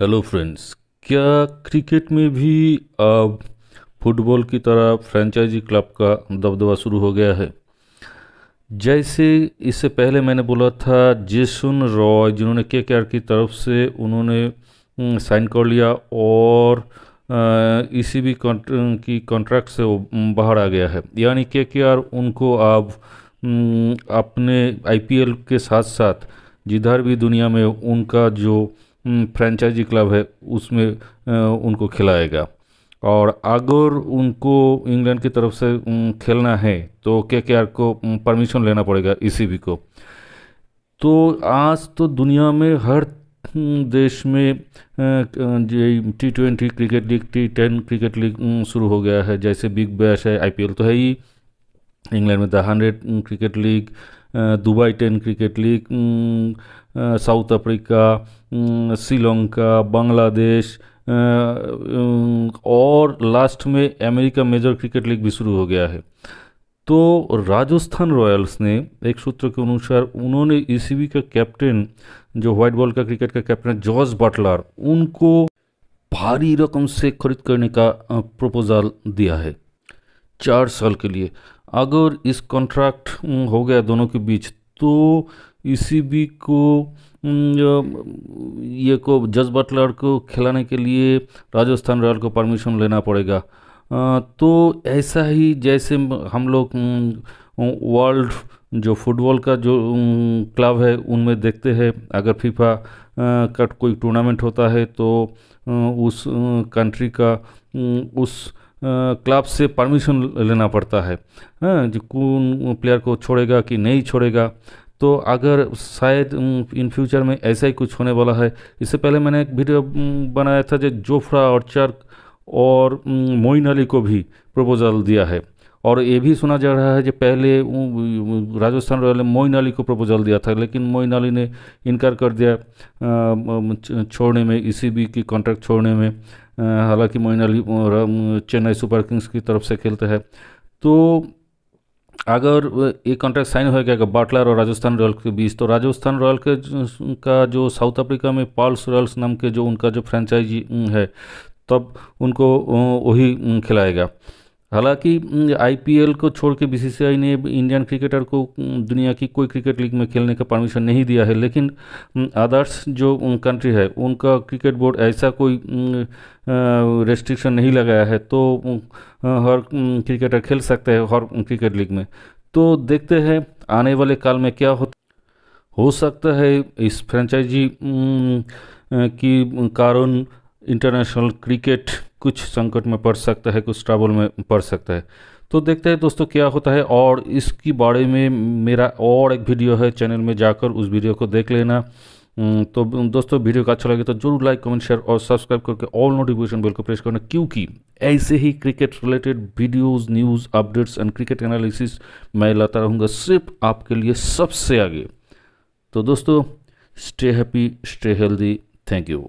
hello friends क्या cricket में भी अब फुटबॉल की तरह फ्रेंचाइजी क्लब का दबदबा शुरू हो गया है जैसे इससे पहले मैंने बोला था जेसन रॉय जिन्होंने के के की तरफ से उन्होंने साइन कर लिया और इसी भी e की कॉन्ट्रैक्ट से वो बाहर आ गया है यानी के के आर उनको अब अपने आईपीएल के साथ साथ जिधर भी दुनिया में उनका जो फ्रेंचाइजी हम्म, क्लब है उसमें उनको खिलाएगा और अगर उनको इंग्लैंड की तरफ से खेलना है तो के के आर को परमिशन लेना पड़ेगा ई e को तो आज तो दुनिया में हर हम्म, देश में ये T twenty cricket league T ten cricket league शुरू हो गया है जैसे बिग बैश है आईपीएल तो है ही इंग्लैंड में the hundred cricket league Dubai ten cricket league South Africa Sri Lanka Bangladesh और लास्ट में अमेरिका मेजर क्रिकेट लीग भी शुरू हो गया है तो राजस्थान रॉयल्स ने एक सूत्र के अनुसार उन्होंने ईसीबी e का कैप्टन जो व्हाइट बॉल का क्रिकेट का कैप्टन जॉर्ज बटलर उनको भारी रकम से खरीद करने का प्रपोजल दिया है चार साल के लिए अगर इस कॉन्ट्रैक्ट हो गया दोनों के बीच तो भी को ये को जज बटलर को खिलाने के लिए राजस्थान रॉयल को परमिशन लेना पड़ेगा तो ऐसा ही जैसे हम लोग वर्ल्ड जो फुटबॉल का जो क्लब है उनमें देखते हैं अगर फीफा का कोई टूर्नामेंट होता है तो उस कंट्री का उस क्लब से परमिशन लेना पड़ता है हाँ जो कौन प्लेयर को छोड़ेगा कि नहीं छोड़ेगा तो अगर शायद इन फ्यूचर में ऐसा ही कुछ होने वाला है इससे पहले मैंने एक वीडियो बनाया था जो जोफ्रा और चर्क और मोइन अली को भी प्रपोजल दिया है और ये भी सुना जा रहा है कि पहले राजस्थान रॉयल ने मोइन अली को प्रपोजल दिया था लेकिन मोइन अली ने इनकार कर दिया छोड़ने में ई सी बी की कॉन्ट्रैक्ट छोड़ने में हालांकि मोइन अली चेन्नई सुपर किंग्स की तरफ से खेलते हैं तो अगर ये कॉन्ट्रैक्ट साइन हो गया बाटलर और राजस्थान रॉयल के बीच तो राजस्थान रॉयल के का जो साउथ अफ्रीका में पॉल्स रॉयल्स नाम के जो उनका जो फ्रेंचाइजी है तब उनको वही खिलाएगा हालांकि आईपीएल को छोड़ के बीसीसीआई ने इंडियन क्रिकेटर को दुनिया की कोई क्रिकेट लीग में खेलने का परमिशन नहीं दिया है लेकिन अदर्स जो कंट्री है उनका क्रिकेट बोर्ड ऐसा कोई रेस्ट्रिक्शन नहीं लगाया है तो हर क्रिकेटर खेल सकते हैं हर क्रिकेट लीग में तो देखते हैं आने वाले काल में क्या होता हो सकता है इस फ्रेंचाइजी की कारण इंटरनेशनल क्रिकेट कुछ संकट में पड़ सकता है कुछ ट्रबल में पड़ सकता है तो देखते हैं दोस्तों क्या होता है और इसकी बारे में मेरा और एक वीडियो है चैनल में जाकर उस वीडियो को देख लेना तो दोस्तों वीडियो का अच्छा लगे तो जरूर लाइक कमेंट शेयर और सब्सक्राइब करके ऑल नोटिफिकेशन बिल को प्रेस करना क्योंकि ऐसे ही cricket related videos news updates and cricket analysis मैं लाता रहूँगा सिर्फ आपके लिए सबसे आगे तो दोस्तों stay happy stay healthy thank you